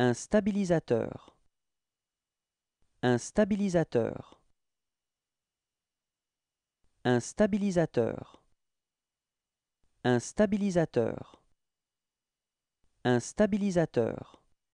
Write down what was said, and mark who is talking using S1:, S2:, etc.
S1: Un stabilisateur. Un stabilisateur. Un stabilisateur. Un stabilisateur. Un stabilisateur.